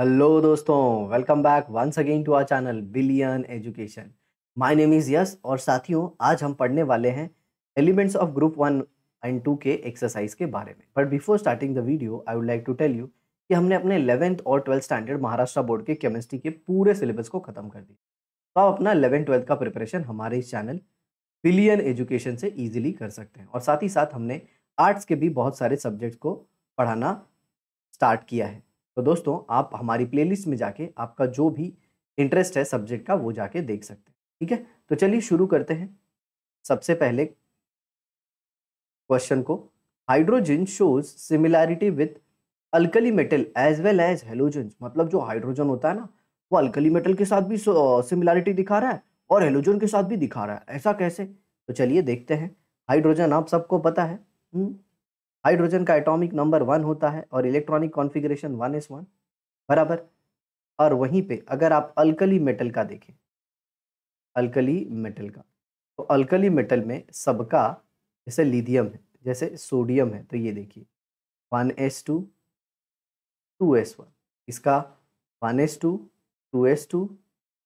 Hello दोस्तों welcome back once again to our channel Billion Education my name is Yash और साथियों आज हम पढ़ने वाले हैं elements of group one and two के एक्सरसाइज के बारे में but before starting the video I would like to tell you कि हमने अपने इलेवेंथ और ट्वेल्थ स्टैंडर्ड महाराष्ट्र बोर्ड के केमिस्ट्री के पूरे सिलेबस को खत्म कर दिया तो आप अपना इलेवेंथ ट्वेल्थ का प्रिपरेशन हमारे इस चैनल बिलियन एजुकेशन से ईजिली कर सकते हैं और साथ ही साथ हमने आर्ट्स के भी बहुत सारे सब्जेक्ट्स को पढ़ाना स्टार्ट किया है तो दोस्तों आप हमारी प्लेलिस्ट में जाके आपका जो भी इंटरेस्ट है सब्जेक्ट का वो जाके देख सकते हैं ठीक है तो चलिए शुरू करते हैं सबसे पहले क्वेश्चन को hydrogen shows similarity with alkali metal as well as halogen मतलब जो हाइड्रोजन होता है ना वो अल्कली मेटल के साथ भी सिमिलैरिटी दिखा रहा है और हेलोजन के साथ भी दिखा रहा है ऐसा कैसे तो चलिए देखते हैं हाइड्रोजन आप सबको पता है हम्म। हाइड्रोजन का एटॉमिक नंबर वन होता है और electronic configuration one S one बराबर और वहीं पे अगर आप अल्कली मेटल का देखें अल्कली मेटल का तो अल्कली मेटल में सबका जैसे लिथियम है जैसे सोडियम है तो ये देखिए one S two two S one इसका one S two two S two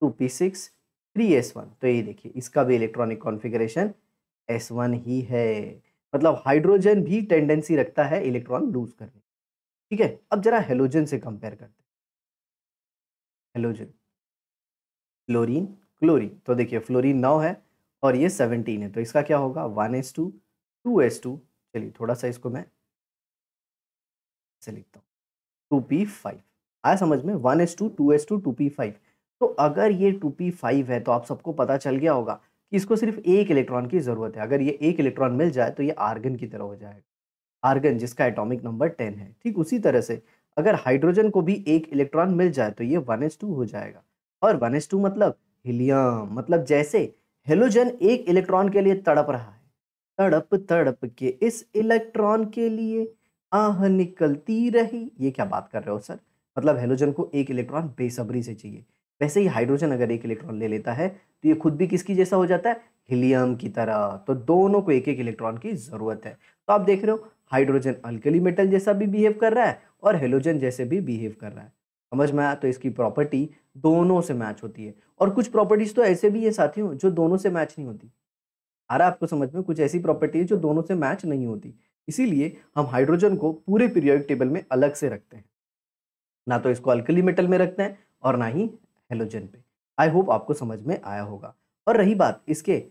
two P six three S one तो ये देखिए इसका भी इलेक्ट्रॉनिक कॉन्फिग्रेशन एस वन ही है मतलब हाइड्रोजन भी टेंडेंसी रखता है इलेक्ट्रॉन लूज करने ठीक है अब जरा हेलोजन से कंपेयर करते हैं हेलोजन क्लोरीन क्लोरीन तो देखिए फ्लोरीन नौ है और ये सेवनटीन है तो इसका क्या होगा one S two two S two चलिए थोड़ा सा इसको मैं से लिखता हूँ टू पी फाइव आया समझ में one S two two S two two P five तो अगर ये टू पी फाइव है तो आप सबको पता चल गया होगा इसको सिर्फ एक इलेक्ट्रॉन की ज़रूरत है अगर ये एक इलेक्ट्रॉन मिल जाए तो ये आर्गन की तरह हो जाएगा आर्गन जिसका एटॉमिक नंबर टेन है ठीक उसी तरह से अगर हाइड्रोजन को भी एक इलेक्ट्रॉन मिल जाए तो ये वन हो जाएगा और वन मतलब हीलियम मतलब जैसे हेलोजन एक इलेक्ट्रॉन के लिए तड़प रहा है तड़प तड़प के इस इलेक्ट्रॉन के लिए आह निकलती रही ये क्या बात कर रहे हो सर मतलब हेलोजन को एक इलेक्ट्रॉन बेसब्री से चाहिए वैसे ही हाइड्रोजन अगर एक इलेक्ट्रॉन ले लेता है तो ये खुद भी किसकी जैसा हो जाता है हीलियम की तरह तो दोनों को एक एक इलेक्ट्रॉन की ज़रूरत है तो आप देख रहे हो हाइड्रोजन अल्कली मेटल जैसा भी बिहेव कर रहा है और हेलोजन जैसे भी बिहेव कर रहा है समझ में आया तो इसकी प्रॉपर्टी दोनों से मैच होती है और कुछ प्रॉपर्टीज़ तो ऐसे भी है साथियों जो दोनों से मैच नहीं होती आ रहा आपको समझ में कुछ ऐसी प्रॉपर्टी है जो दोनों से मैच नहीं होती इसीलिए हम हाइड्रोजन को पूरे पीरियोडिक टेबल में अलग से रखते हैं ना तो इसको अल्कली मेटल में रखते हैं और ना ही हेलोजन पे आई होप आपको समझ में आया होगा और रही बात इसके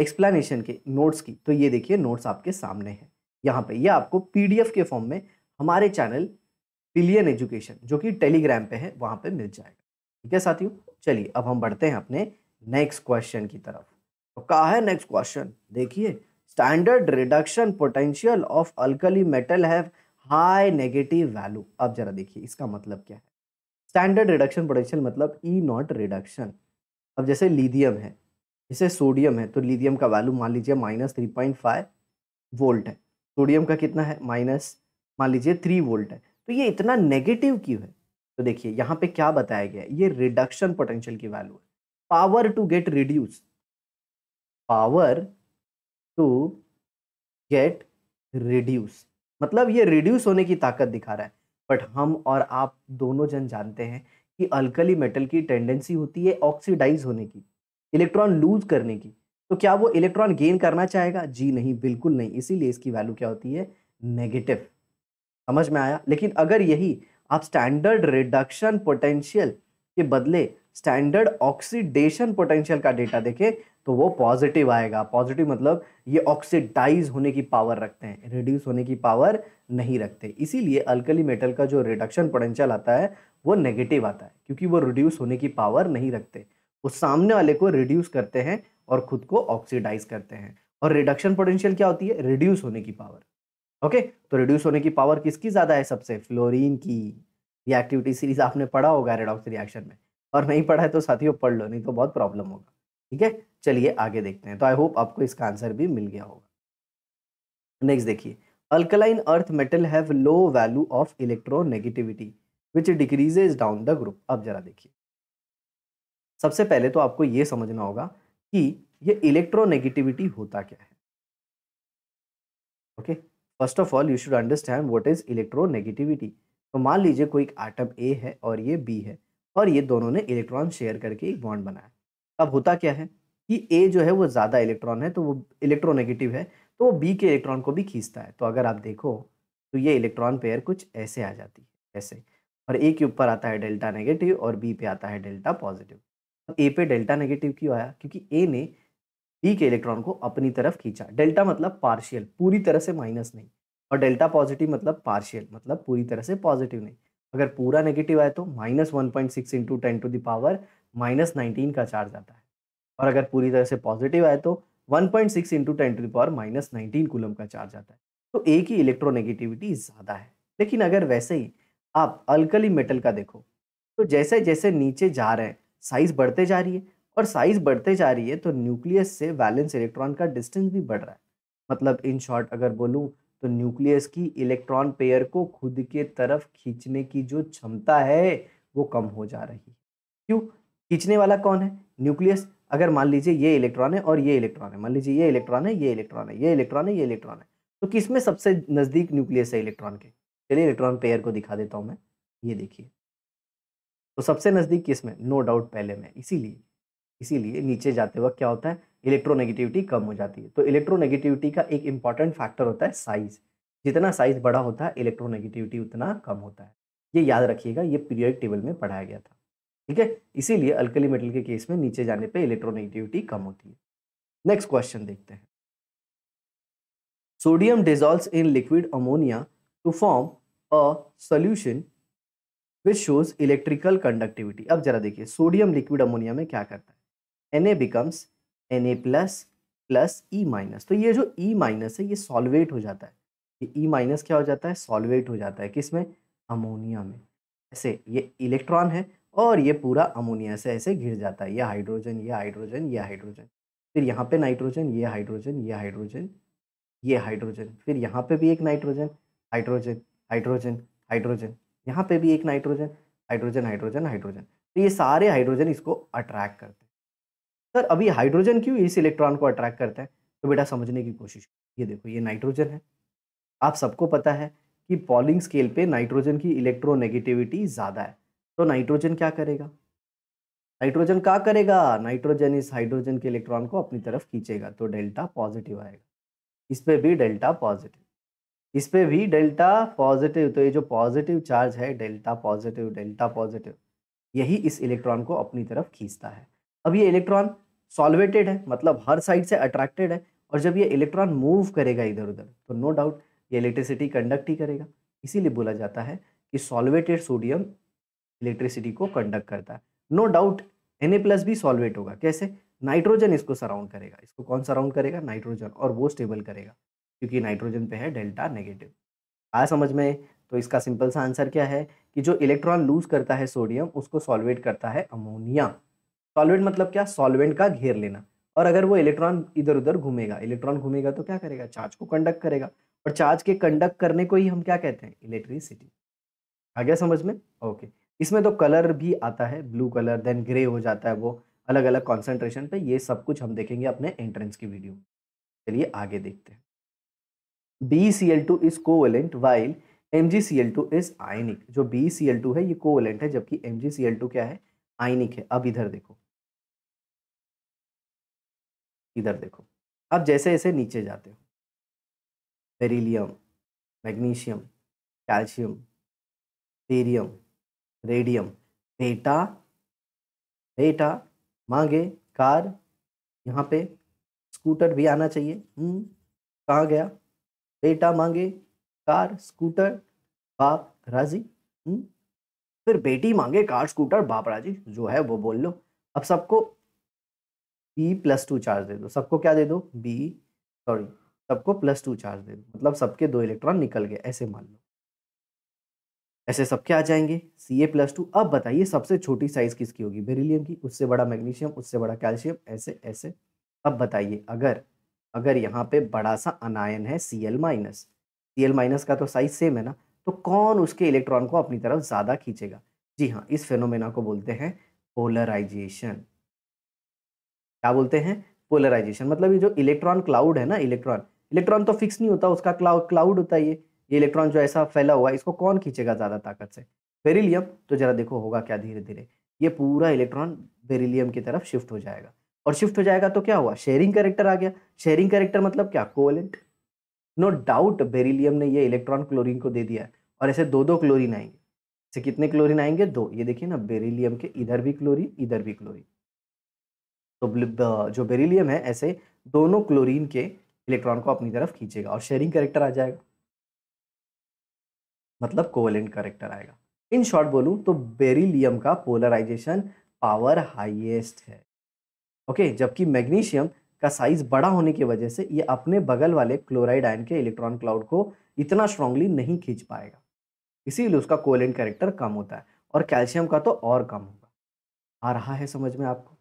एक्सप्लेनेशन के नोट्स की तो ये देखिए नोट्स आपके सामने हैं यहाँ पे ये आपको पीडीएफ के फॉर्म में हमारे चैनल पिलियन एजुकेशन जो कि टेलीग्राम पे है वहाँ पे मिल जाएगा ठीक है साथियों चलिए अब हम बढ़ते हैं अपने नेक्स्ट क्वेश्चन की तरफ तो कहा है नेक्स्ट क्वेश्चन देखिए standard reduction potential of alkali metal have high negative value अब जरा देखिए इसका मतलब क्या है स्टैंडर्ड रिडक्शन पोटेंशियल मतलब ई नॉट रिडक्शन अब जैसे लीडियम है जैसे सोडियम है तो लीदियम का वैल्यू मान लीजिए minus three point five volt है सोडियम का कितना है माइनस मान लीजिए थ्री वोल्ट है तो ये इतना नेगेटिव क्यों है तो देखिए यहाँ पे क्या बताया गया ये रिडक्शन पोटेंशियल की वैल्यू है power to get reduce power to get reduce मतलब ये रिड्यूस होने की ताकत दिखा रहा है बट हम और आप दोनों जन जानते हैं कि अल्कली मेटल की टेंडेंसी होती है ऑक्सीडाइज होने की इलेक्ट्रॉन लूज करने की तो क्या वो इलेक्ट्रॉन गेन करना चाहेगा जी नहीं बिल्कुल नहीं इसीलिए इसकी वैल्यू क्या होती है नेगेटिव समझ में आया लेकिन अगर यही आप स्टैंडर्ड रिडक्शन पोटेंशियल के बदले स्टैंडर्ड ऑक्सीडेशन पोटेंशियल का डेटा देखें तो वो पॉजिटिव आएगा पॉजिटिव मतलब ये ऑक्सीडाइज होने की पावर रखते हैं रिड्यूस होने की पावर नहीं रखते इसीलिए अल्कली मेटल का जो रिडक्शन पोटेंशियल आता है वो नेगेटिव आता है क्योंकि वो रिड्यूस होने की पावर नहीं रखते वो सामने वाले को रिड्यूस करते हैं और खुद को ऑक्सीडाइज करते हैं और रिडक्शन पोटेंशियल क्या होती है रिड्यूस होने की पावर ओके तो रिड्यूस होने की पावर किसकी ज़्यादा है सबसे फ्लोरिन की रिएक्टिविटी सीरीज आपने पढ़ा होगा रेडॉक्स रिएक्शन में और नहीं पढ़ा है तो साथियों पढ़ लो नहीं तो बहुत प्रॉब्लम होगा ठीक है चलिए आगे देखते हैं तो आई होप आपको इसका आंसर भी मिल गया होगा नेक्स्ट देखिए alkaline earth metal have low value of electronegativity which decreases down the group अब जरा देखिए सबसे पहले तो आपको ये समझना होगा कि ये इलेक्ट्रोनेगेटिविटी होता क्या है okay first of all you should understand what is electronegativity तो मान लीजिए कोई आटम ए है और ये बी है और ये दोनों ने इलेक्ट्रॉन शेयर करके एक बॉन्ड बनाया अब होता क्या है कि ए जो है वो ज़्यादा इलेक्ट्रॉन है तो वो इलेक्ट्रोनेगेटिव है तो वो बी के इलेक्ट्रॉन को भी खींचता है तो अगर आप देखो तो ये इलेक्ट्रॉन पेयर कुछ ऐसे आ जाती है ऐसे और ए के ऊपर आता है डेल्टा नेगेटिव और बी पे आता है डेल्टा पॉजिटिव अब ए पे डेल्टा नेगेटिव क्यों आया क्योंकि ए ने बी के इलेक्ट्रॉन को अपनी तरफ खींचा डेल्टा मतलब पार्शियल पूरी तरह से माइनस नहीं और डेल्टा पॉजिटिव मतलब पार्शियल मतलब पूरी तरह से पॉजिटिव नहीं अगर पूरा नेगेटिव आए तो minus one point six into ten to the power minus nineteen का चार्ज आता है और अगर पूरी तरह से पॉजिटिव आए तो one point six into ten to the power minus nineteen coulomb का चार्ज आता है तो एक ही इलेक्ट्रोनेगेटिविटी ज़्यादा है लेकिन अगर वैसे ही आप अल्कली मेटल का देखो तो जैसे जैसे नीचे जा रहे हैं साइज़ बढ़ते जा रही है और साइज़ बढ़ते जा रही है तो न्यूक्लियस से वैलेंस इलेक्ट्रॉन का डिस्टेंस भी बढ़ रहा है मतलब इन शॉर्ट अगर बोलूँ तो न्यूक्लियस की इलेक्ट्रॉन पेयर को खुद के तरफ खींचने की जो क्षमता है वो कम हो जा रही है क्यों खींचने वाला कौन है न्यूक्लियस अगर मान लीजिए ये इलेक्ट्रॉन है और ये इलेक्ट्रॉन है मान लीजिए ये इलेक्ट्रॉन है ये इलेक्ट्रॉन है ये इलेक्ट्रॉन है ये इलेक्ट्रॉन है तो किस में सबसे नज़दीक न्यूक्लियस है इलेक्ट्रॉन के चलिए इलेक्ट्रॉन पेयर को दिखा देता हूँ मैं ये देखिए तो सबसे नज़दीक किस में नो no डाउट पहले में इसीलिए इसीलिए नीचे जाते वक्त क्या होता है इलेक्ट्रोनेगेटिविटी कम हो जाती है तो इलेक्ट्रोनेगेटिविटी का एक इंपॉर्टेंट फैक्टर होता है साइज जितना साइज बड़ा होता है इलेक्ट्रोनेगेटिविटी उतना कम होता है ये याद रखिएगा ये पीरियड टेबल में पढ़ाया गया था ठीक है इसीलिए अल्कली मेटल के केस में नीचे जाने पे इलेक्ट्रोनेगेटिविटी कम होती है नेक्स्ट क्वेश्चन देखते हैं sodium dissolve in liquid ammonia to form a solution which shows electrical conductivity अब जरा देखिए सोडियम लिक्विड अमोनिया में क्या करता है N A becomes N A plus plus E minus तो ये जो ई e माइनस है ये सॉल्वेट हो जाता है ये ई e माइनस क्या हो जाता है सॉल्वेट हो जाता है किस में अमोनिया में ऐसे ये इलेक्ट्रॉन है और ये पूरा अमोनिया से ऐसे घिर जाता है ये हाइड्रोजन ये हाइड्रोजन ये हाइड्रोजन फिर यहाँ पे नाइट्रोजन ये हाइड्रोजन ये हाइड्रोजन ये हाइड्रोजन फिर यहाँ पे भी एक नाइट्रोजन हाइड्रोजन हाइड्रोजन हाइड्रोजन यहाँ पे भी एक नाइट्रोजन हाइड्रोजन हाइड्रोजन हाइड्रोजन तो ये सारे हाइड्रोजन इसको अट्रैक्ट करते हैं सर अभी हाइड्रोजन क्यों इस इलेक्ट्रॉन को अट्रैक्ट करता है तो बेटा समझने की कोशिश ये देखो ये नाइट्रोजन है आप सबको पता है कि पॉलिंग स्केल पे नाइट्रोजन की इलेक्ट्रोनेगेटिविटी ज़्यादा है तो नाइट्रोजन क्या करेगा नाइट्रोजन क्या करेगा नाइट्रोजन इस हाइड्रोजन के इलेक्ट्रॉन को अपनी तरफ खींचेगा तो डेल्टा पॉजिटिव आएगा इस पर भी डेल्टा पॉजिटिव इस पर भी डेल्टा पॉजिटिव तो ये जो पॉजिटिव चार्ज है डेल्टा पॉजिटिव डेल्टा पॉजिटिव यही इस इलेक्ट्रॉन को अपनी तरफ खींचता है अब ये इलेक्ट्रॉन सॉल्वेटेड है मतलब हर साइड से अट्रैक्टेड है और जब ये इलेक्ट्रॉन मूव करेगा इधर उधर तो नो डाउट ये इलेक्ट्रिसिटी कंडक्ट ही करेगा इसीलिए बोला जाता है कि सॉल्वेटेड सोडियम इलेक्ट्रिसिटी को कंडक्ट करता है नो डाउट एन प्लस भी सॉल्वेट होगा कैसे नाइट्रोजन इसको सराउंड करेगा इसको कौन सराउंड करेगा नाइट्रोजन और वो स्टेबल करेगा क्योंकि नाइट्रोजन पे है डेल्टा नेगेटिव आया समझ में तो इसका सिंपल सा आंसर क्या है कि जो इलेक्ट्रॉन लूज करता है सोडियम उसको सॉल्वेट करता है अमोनिया सॉल्वेंट मतलब क्या सॉल्वेंट का घेर लेना और अगर वो इलेक्ट्रॉन इधर उधर घूमेगा इलेक्ट्रॉन घूमेगा तो क्या करेगा चार्ज को कंडक्ट करेगा और चार्ज के कंडक्ट करने को ही हम क्या कहते हैं इलेक्ट्रिसिटी आ गया समझ में ओके इसमें तो कलर भी आता है ब्लू कलर देन ग्रे हो जाता है वो अलग अलग कॉन्सेंट्रेशन पे ये सब कुछ हम देखेंगे अपने एंट्रेंस की वीडियो में चलिए आगे देखते हैं B C L two is covalent while M G C L two is ionic जो बी सी एल टू है ये कोवेलेंट है जबकि M G C L two क्या है आयनिक है अब इधर देखो इधर देखो आप जैसे जैसे नीचे जाते हो पेरीलियम मैग्नीशियम कैल्शियम टेरियम रेडियम बेटा बेटा मांगे कार यहाँ पे स्कूटर भी आना चाहिए हम्म, कहाँ गया बेटा मांगे कार स्कूटर बाप राजी हुँ? हम्म, फिर बेटी मांगे कार स्कूटर बाप राजी जो है वो बोल लो अब सबको बी प्लस टू चार्ज दे दो सबको क्या दे दो बी सॉरी सबको प्लस टू चार्ज दे दो मतलब सबके दो इलेक्ट्रॉन निकल गए ऐसे मान लो ऐसे सबके आ जाएंगे सी ए प्लस टू अब बताइए सबसे छोटी साइज किसकी होगी बेरिलियम की उससे बड़ा मैग्नीशियम उससे बड़ा कैल्शियम ऐसे ऐसे अब बताइए अगर अगर यहाँ पे बड़ा सा अनायन है C L minus C L minus का तो साइज सेम है ना तो कौन उसके इलेक्ट्रॉन को अपनी तरफ ज़्यादा खींचेगा जी हाँ इस फेनोमेना को बोलते हैं पोलराइजेशन क्या बोलते हैं पोलराइजेशन मतलब ये जो इलेक्ट्रॉन क्लाउड है ना इलेक्ट्रॉन इलेक्ट्रॉन तो फिक्स नहीं होता उसका क्लाउड क्लाउड होता है ये ये इलेक्ट्रॉन जो ऐसा फैला हुआ है इसको कौन खींचेगा ज़्यादा ताकत से बेरिलियम तो जरा देखो होगा क्या धीरे धीरे ये पूरा इलेक्ट्रॉन बेरिलियम की तरफ शिफ्ट हो जाएगा और शिफ्ट हो जाएगा तो क्या हुआ शेयरिंग करेक्टर आ गया शेयरिंग करेक्टर मतलब क्या कोवेलेंट नो डाउट बेरिलियम ने ये इलेक्ट्रॉन क्लोरीन को दे दिया और ऐसे दो दो क्लोरीन आएंगे इसे कितने क्लोरीन आएंगे दो ये देखिए ना बेरिलियम के इधर भी क्लोरीन इधर भी क्लोरीन तो जो बेरिलियम है ऐसे दोनों क्लोरीन के इलेक्ट्रॉन को अपनी तरफ खींचेगा और शेयरिंग करेक्टर आ जाएगा मतलब कोवलेंट करेक्टर आएगा इन शॉर्ट बोलूँ तो बेरिलियम का पोलराइजेशन पावर हाईएस्ट है ओके जबकि मैग्नीशियम का साइज बड़ा होने की वजह से ये अपने बगल वाले क्लोराइड आयन के इलेक्ट्रॉन क्लाउड को इतना स्ट्रांगली नहीं खींच पाएगा इसीलिए उसका कोवलेंट करेक्टर कम होता है और कैल्शियम का तो और कम होगा आ रहा है समझ में आपको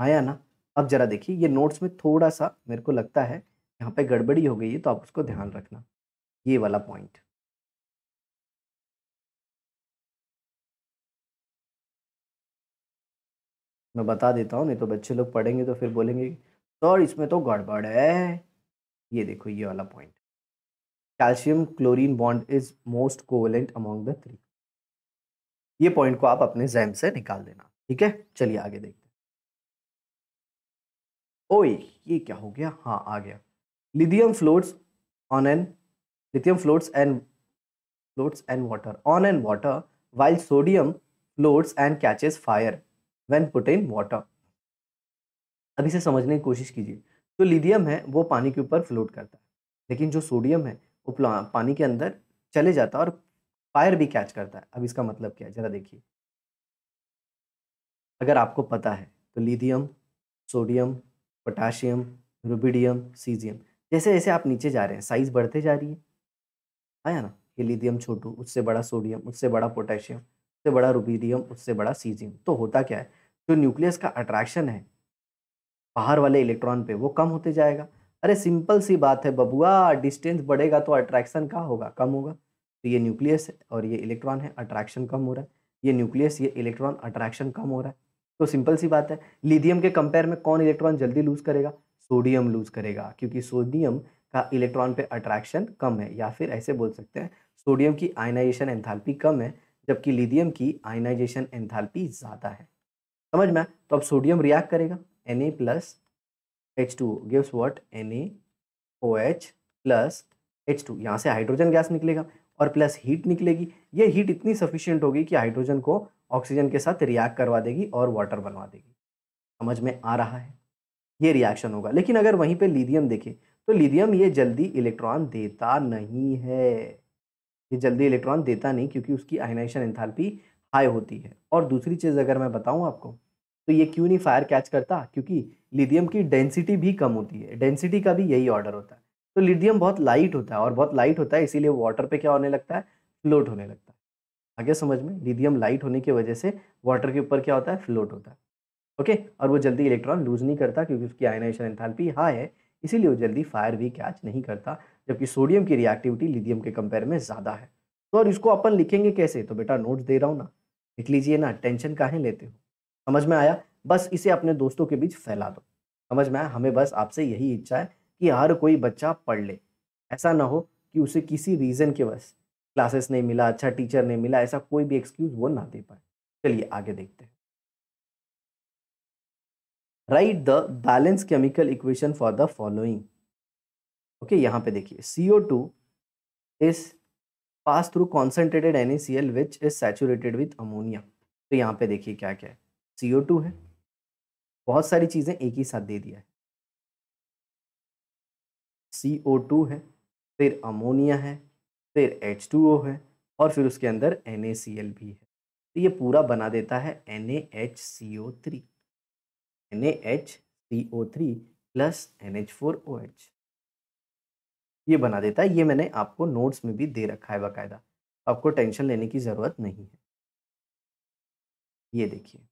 आया ना अब ज़रा देखिए ये नोट्स में थोड़ा सा मेरे को लगता है यहाँ पे गड़बड़ी हो गई है तो आप उसको ध्यान रखना ये वाला पॉइंट मैं बता देता हूँ नहीं तो बच्चे लोग पढ़ेंगे तो फिर बोलेंगे सर इसमें तो गड़बड़ है ये देखो ये वाला point calcium chlorine bond is most covalent among the three ये पॉइंट को आप अपने जैम से निकाल देना ठीक है चलिए आगे देखिए ओए ये क्या हो गया हाँ आ गया lithium floats on an lithium floats and floats and water on and water while sodium floats and catches fire when put in water अब इसे समझने की कोशिश कीजिए तो लिथियम है वो पानी के ऊपर फ्लोट करता है लेकिन जो सोडियम है वो पानी के अंदर चले जाता है और फायर भी कैच करता है अब इसका मतलब क्या है जरा देखिए अगर आपको पता है तो lithium sodium potassium rubidium caesium जैसे जैसे आप नीचे जा रहे हैं साइज बढ़ते जा रही है आया हाँ ना हेलीदियम छोटू उससे बड़ा सोडियम उससे बड़ा पोटेशियम उससे बड़ा रुबिडियम उससे बड़ा सीजियम तो होता क्या है जो न्यूक्लियस का अट्रैक्शन है बाहर वाले इलेक्ट्रॉन पे वो कम होते जाएगा अरे सिंपल सी बात है बबुआ डिस्टेंस बढ़ेगा तो अट्रैक्शन कहाँ होगा कम होगा तो ये न्यूक्लियस है और ये इलेक्ट्रॉन है अट्रैक्शन कम हो रहा है ये न्यूक्लियस ये इलेक्ट्रॉन अट्रैक्शन कम हो रहा है तो सिंपल सी बात है लिथियम के कंपेयर में कौन इलेक्ट्रॉन जल्दी लूज करेगा सोडियम लूज करेगा क्योंकि सोडियम का इलेक्ट्रॉन पे अट्रैक्शन कम है या फिर ऐसे बोल सकते हैं सोडियम की आयनाइजेशन एंथैल्पी कम है जबकि लिथियम की आयनाइजेशन एंथैल्पी ज़्यादा है समझ में तो अब सोडियम रिएक्ट करेगा N A plus H two gives what N A O H plus H two यहाँ से हाइड्रोजन गैस निकलेगा और प्लस हीट निकलेगी ये हीट इतनी सफिशियंट होगी कि हाइड्रोजन को ऑक्सीजन के साथ रिएक्ट करवा देगी और वाटर बनवा देगी समझ में आ रहा है ये रिएक्शन होगा लेकिन अगर वहीं पे लीथियम देखें तो लीथियम ये जल्दी इलेक्ट्रॉन देता नहीं है ये जल्दी इलेक्ट्रॉन देता नहीं क्योंकि उसकी आइनाइशन एंथैल्पी हाई होती है और दूसरी चीज़ अगर मैं बताऊँ आपको तो ये क्यों नहीं फायर कैच करता क्योंकि लिथियम की डेंसिटी भी कम होती है डेंसिटी का भी यही ऑर्डर होता है तो लिथियम बहुत लाइट होता है और बहुत लाइट होता है इसीलिए वाटर पे क्या होने लगता है फ्लोट होने लगता है आ गया समझ में लिथियम लाइट होने की वजह से वाटर के ऊपर क्या होता है फ्लोट होता है ओके और वो जल्दी इलेक्ट्रॉन लूज नहीं करता क्योंकि उसकी आयनाइजेशन एंथैल्पी हाई है इसीलिए वो जल्दी फायर भी कैच नहीं करता जबकि सोडियम की रिएक्टिविटी लिथियम के कंपेयर में ज़्यादा है तो और इसको अपन लिखेंगे कैसे तो बेटा नोट्स दे रहा हूँ ना लिख लीजिए ना टेंशन काहे लेते हो समझ में आया बस इसे अपने दोस्तों के बीच फैला दो समझ में आया हमें बस आपसे यही इच्छा है कि हर कोई बच्चा पढ़ ले ऐसा ना हो कि उसे किसी रीज़न के बस क्लासेस नहीं मिला अच्छा टीचर नहीं मिला ऐसा कोई भी एक्सक्यूज वो ना दे पाए चलिए आगे देखते हैं write the balance chemical equation for the following okay यहाँ पे देखिए C O two is pass through concentrated N C L which is saturated with ammonia तो यहाँ पे देखिए क्या क्या है सी ओ टू है बहुत सारी चीज़ें एक ही साथ दे दिया है सी ओ टू है फिर अमोनिया है फिर एच टू ओ है और फिर उसके अंदर एन ए सी एल भी है तो ये पूरा बना देता है N A H C O three N A H C O three plus N H four O H ये बना देता है ये मैंने आपको नोट्स में भी दे रखा है बाकायदा आपको टेंशन लेने की ज़रूरत नहीं है ये देखिए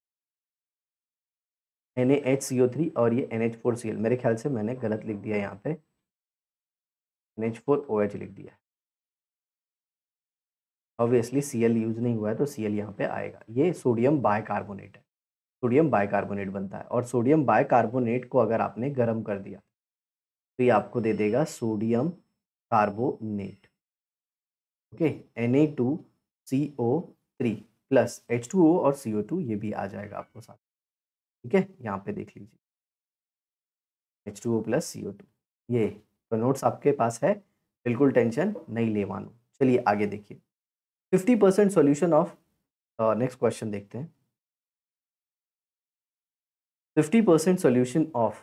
N A H C O three और ये N H four C L मेरे ख्याल से मैंने गलत लिख दिया यहाँ पे N H four O H लिख दिया ऑब्वियसली सी यूज़ नहीं हुआ है तो सी एल यहाँ पर आएगा ये सोडियम बायकार्बोनेट है सोडियम बायकार्बोनेट बनता है और सोडियम बायकार्बोनेट को अगर आपने गर्म कर दिया तो ये आपको दे देगा sodium carbonate okay N A two C O three plus H two O और सी ओ टू ये भी आ जाएगा आपको साथ ठीक है यहाँ पे देख लीजिए H two O plus C O two ये तो नोट्स आपके पास है बिल्कुल टेंशन नहीं ले मानो चलिए आगे देखिए fifty percent solution of next question देखते हैं fifty percent solution of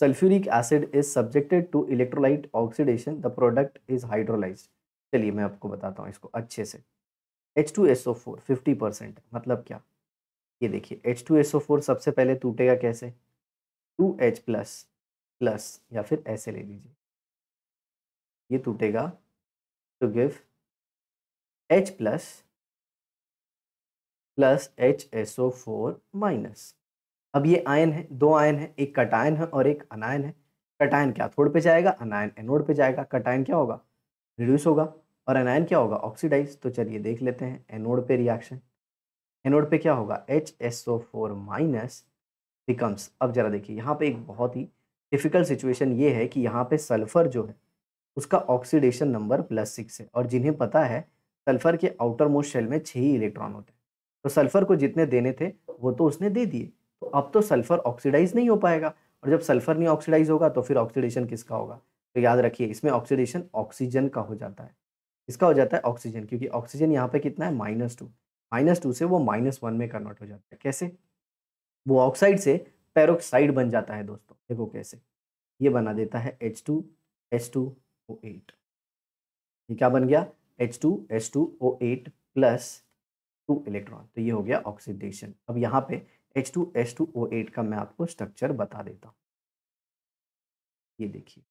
sulphuric acid is subjected to electrolyte oxidation the product is hydrolyse चलिए मैं आपको बताता हूँ इसको अच्छे से H two S O four fifty percent मतलब क्या ये देखिए H two S O four सबसे पहले टूटेगा कैसे टू एच प्लस प्लस या फिर ऐसे ले लीजिए ये टूटेगा टू तो give H plus plus H S O four minus अब ये आयन है दो आयन है एक कटायन है और एक अनायन है कटायन क्या थोड़ पे जाएगा अनायन एनोड पे जाएगा कटायन क्या होगा रिड्यूस होगा और अनायन क्या होगा ऑक्सीडाइज तो चलिए देख लेते हैं एनोड पे रिएक्शन एनोड पे क्या होगा H S O four minus becomes अब जरा देखिए यहाँ पे एक बहुत ही डिफ़िकल्ट सिचुएशन ये है कि यहाँ पे सल्फर जो है उसका ऑक्सीडेशन नंबर प्लस सिक्स है और जिन्हें पता है सल्फर के आउटर मोस्ट शेल में छह ही इलेक्ट्रॉन होते हैं तो सल्फर को जितने देने थे वो तो उसने दे दिए तो अब तो सल्फर ऑक्सीडाइज नहीं हो पाएगा और जब सल्फर नहीं ऑक्सीडाइज होगा तो फिर ऑक्सीडेशन किसका होगा तो याद रखिए इसमें ऑक्सीडेशन ऑक्सीजन का हो जाता है इसका हो जाता है ऑक्सीजन क्योंकि ऑक्सीजन यहाँ पे कितना है माइनस टू माइनस टू से वो माइनस वन में कन्वर्ट हो जाता है कैसे वो ऑक्साइड से पेरोक्साइड बन जाता है दोस्तों देखो कैसे ये बना देता है H two H two O eight ये क्या बन गया H two H two O eight plus two electron तो ये हो गया ऑक्सीडेशन अब यहाँ पे H two H two O eight का मैं आपको स्ट्रक्चर बता देता हूँ ये देखिए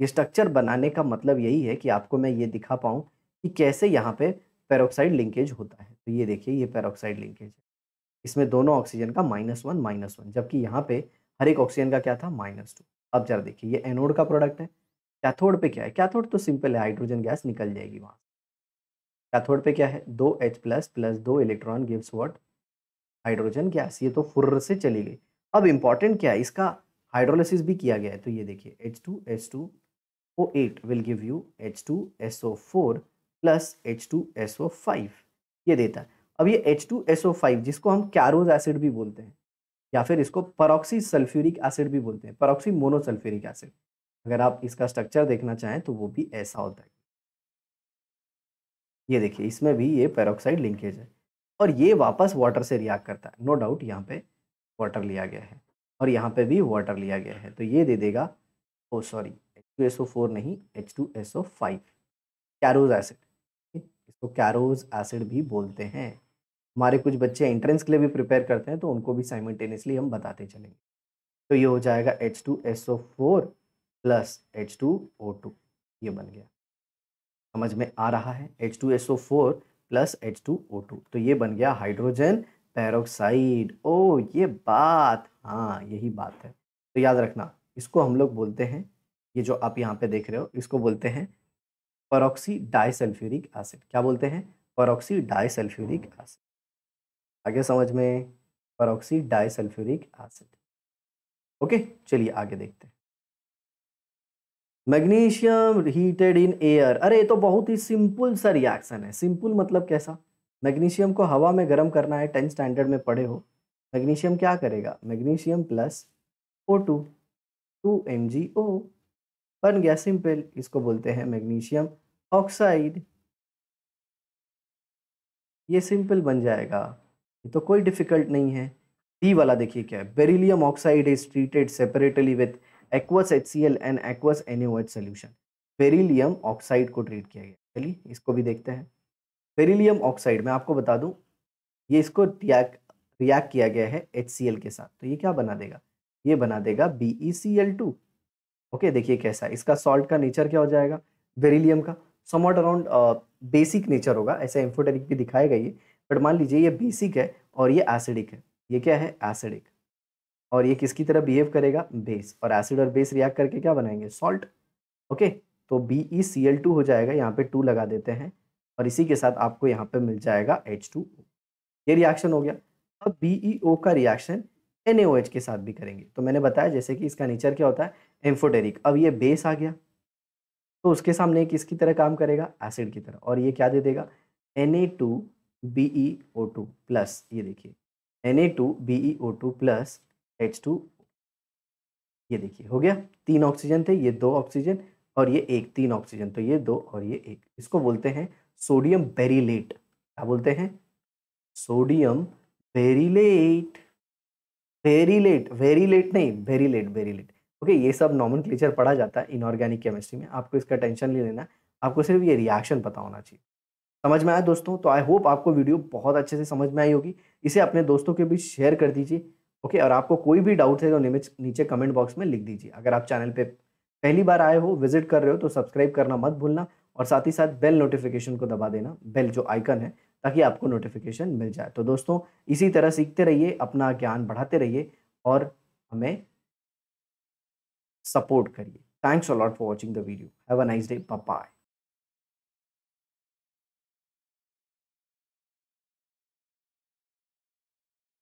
ये स्ट्रक्चर बनाने का मतलब यही है कि आपको मैं ये दिखा पाऊँ कि कैसे यहाँ पे पेरोक्साइड लिंकेज होता है तो ये देखिए ये पेरोक्साइड लिंकेज है इसमें दोनों ऑक्सीजन का माइनस वन माइनस वन जबकि यहाँ पे हर एक ऑक्सीजन का क्या था माइनस टू अब जरा देखिए ये एनोड का प्रोडक्ट है कैथोड पे क्या है कैथोड तो सिंपल है हाइड्रोजन गैस निकल जाएगी से कैथोड पे क्या है दो एच प्लस प्लस दो electron gives what hydrogen gas ये तो फुर्र से चली गई अब इंपॉर्टेंट क्या है इसका हाइड्रोलिसिस भी किया गया है तो ये देखिए H two S two O eight will give you H two S O four plus H two S O five ये देता है अब ये H two S O five जिसको हम कैरोज एसिड भी बोलते हैं या फिर इसको परोक्सी सल्फ्यूरिक एसिड भी बोलते हैं परोक्सी मोनोसल्फ्यूरिक एसिड अगर आप इसका स्ट्रक्चर देखना चाहें तो वो भी ऐसा होता है ये देखिए इसमें भी ये पेरोक्साइड लिंकेज है और ये वापस वाटर से रिएक्ट करता है नो डाउट यहाँ पे वाटर लिया गया है और यहाँ पे भी वाटर लिया गया है तो ये दे देगा oh sorry H two S O four नहीं H two S O five Caro's acid इसको कैरोज एसिड भी बोलते हैं हमारे कुछ बच्चे एंट्रेंस के लिए भी प्रिपेयर करते हैं तो उनको भी साइमल्टेनियसली हम बताते चलेंगे तो ये हो जाएगा H two S O four plus H two O two ये बन गया समझ में आ रहा है H two S O four plus H two O two तो ये बन गया हाइड्रोजन पैरोक्साइड ओ ये बात हाँ यही बात है तो याद रखना इसको हम लोग बोलते हैं ये जो आप यहाँ पे देख रहे हो इसको बोलते हैं परोक्सी डाइसल्फ्यूरिक एसिड क्या बोलते हैं परोक्सी डाइसल्फ्यूरिक एसिड आगे समझ में परोक्सी डाइसल्फ्यूरिक एसिड ओके चलिए आगे देखते हैं मैग्नीशियम हीटेड इन एयर अरे ये तो बहुत ही सिंपल सा रिएक्शन है सिंपल मतलब कैसा मैग्नीशियम को हवा में गर्म करना है टेंथ स्टैंडर्ड में पढ़े हो मैग्नीशियम क्या करेगा magnesium plus O two two M G O बन गया सिंपल इसको बोलते हैं मैग्नीशियम ऑक्साइड ये सिंपल बन जाएगा ये तो कोई डिफिकल्ट नहीं है डी वाला देखिए क्या है beryllium oxide is treated separately with aqueous H C and aqueous H solution beryllium oxide को ट्रीट किया गया चलिए इसको भी देखते हैं पेरीलियम ऑक्साइड मैं आपको बता दूं ये इसको रिएक्ट किया गया है एच सी एल के साथ तो ये क्या बना देगा ये बना देगा B E C L two okay देखिए कैसा इसका सॉल्ट का नेचर क्या हो जाएगा बेरिलियम का समॉट अराउंड बेसिक नेचर होगा ऐसा एम्फोटेरिक भी दिखाएगा ये बट मान लीजिए ये बेसिक है और ये एसिडिक है ये क्या है एसिडिक और ये किसकी तरह बिहेव करेगा बेस और एसिड और बेस रिएक्ट करके क्या बनाएंगे सॉल्ट ओके तो B E C L two हो जाएगा यहाँ पे टू लगा देते हैं और इसी के साथ आपको यहाँ पे मिल जाएगा एच टू ये रिएक्शन हो गया अब बी ई ओ का reaction N A O H के साथ भी करेंगे तो मैंने बताया जैसे कि इसका नेचर क्या होता है एम्फोटेरिक अब ये बेस आ गया तो उसके सामने किसकी तरह काम करेगा एसिड की तरह और ये क्या दे देगा N A two B E O two plus ये देखिए N A two B E O two plus H two ये देखिए हो गया तीन ऑक्सीजन थे ये दो ऑक्सीजन और ये एक तीन ऑक्सीजन तो ये दो और ये एक इसको बोलते हैं सोडियम बेरीलेट क्या बोलते हैं सोडियम बेरीलेट बेरीलेट वेरीलेट नहीं बेरीलेट बेरीलेट ओके ये सब नॉमन क्लेचर पढ़ा जाता है इनऑर्गेनिक केमिस्ट्री में आपको इसका टेंशन नहीं लेना आपको सिर्फ ये रिएक्शन पता होना चाहिए समझ में आया दोस्तों तो आई होप आपको वीडियो बहुत अच्छे से समझ में आई होगी इसे अपने दोस्तों के बीच शेयर कर दीजिए ओके और आपको कोई भी डाउट है तो नीचे कमेंट बॉक्स में लिख दीजिए अगर आप चैनल पे पहली बार आए हो विजिट कर रहे हो तो सब्सक्राइब करना मत भूलना और साथ ही साथ बेल नोटिफिकेशन को दबा देना बेल जो आइकन है ताकि आपको नोटिफिकेशन मिल जाए तो दोस्तों इसी तरह सीखते रहिए अपना ज्ञान बढ़ाते रहिए और हमें सपोर्ट करिए thanks a lot for watching the video have a nice day bye